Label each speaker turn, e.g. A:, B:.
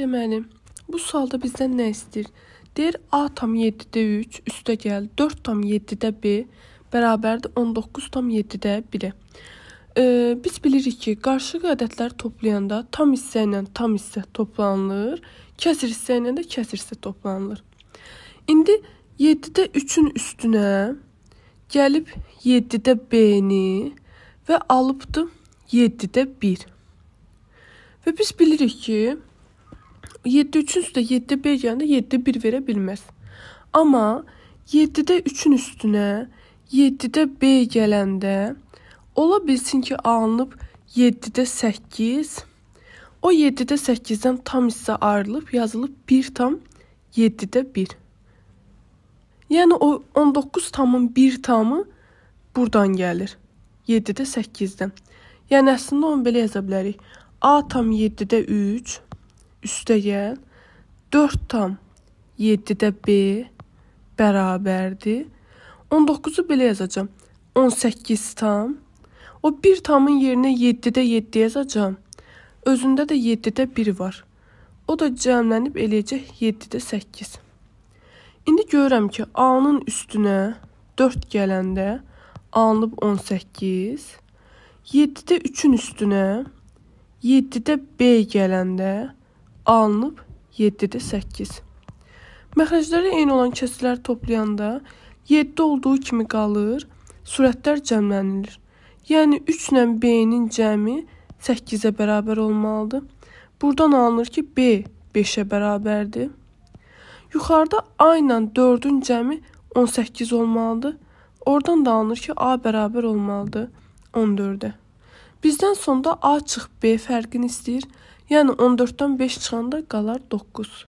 A: Deməli, bu sualda bizdən nə istəyir? Deyir A tam 7-də 3 üstə gəl 4 tam 7-də B bərabərdir 19 tam 7-də 1-ə. E, biz bilirik ki, qarşılıq ədədləri toplayanda tam hissə ilə tam hissə toplanılır, kəsir hissə ilə də kəsir hissə toplanılır. İndi 7-də 3-ün üstünə gəlib 7-də B-ni və alıbdı 7-də 1. Və biz bilirik ki, 7 3-ün üstə 7 1 gələndə 7 1 verə bilməz. Amma 7-də 3-ün üstünə 7-də B gələndə ola bilsin ki, alınıb 7-də 8. O 7-də 8-dən tam hissə ayrılıb yazılıb 1 tam 7-də 1. Yəni o 19 tamın 1 tamı burdan gəlir. 7-də 8-dən. Yəni əslində onu belə yaza bilərik. A tam 7-də 3 üstəgəl 4,7-də B bərabərdir. 19-u belə yazacağam. 18 tam. O 1 tamın yerinə 7-də 7 yazacağam. Özündə də 7-də 1 var. O da cəmlənib eləyəcək 7-də 8. İndi görürəm ki, A-nın üstünə 4 gələndə alınıb 18, 7-də 3-ün üstünə 7-də B gələndə alınıb 7-də 8. Məxrəclərə eyni olan kəsiləri toplayanda 7 olduğu kimi qalır, sürətlər cəmlənilir. Yəni 3 ilə B-nin cəmi 8-ə bərabər olmalıdır. Burdan alınır ki, B 5-ə bərabərdir. Yuxarıda A ilə 4-ün cəmi 18 olmalıdır. Oradan da alınır ki, A bərabər olmalıdır 14-ə. Bizdən sonda A çıx B fərqini istəyir. Yəni 14-dən 5 çıxanda qalar 9.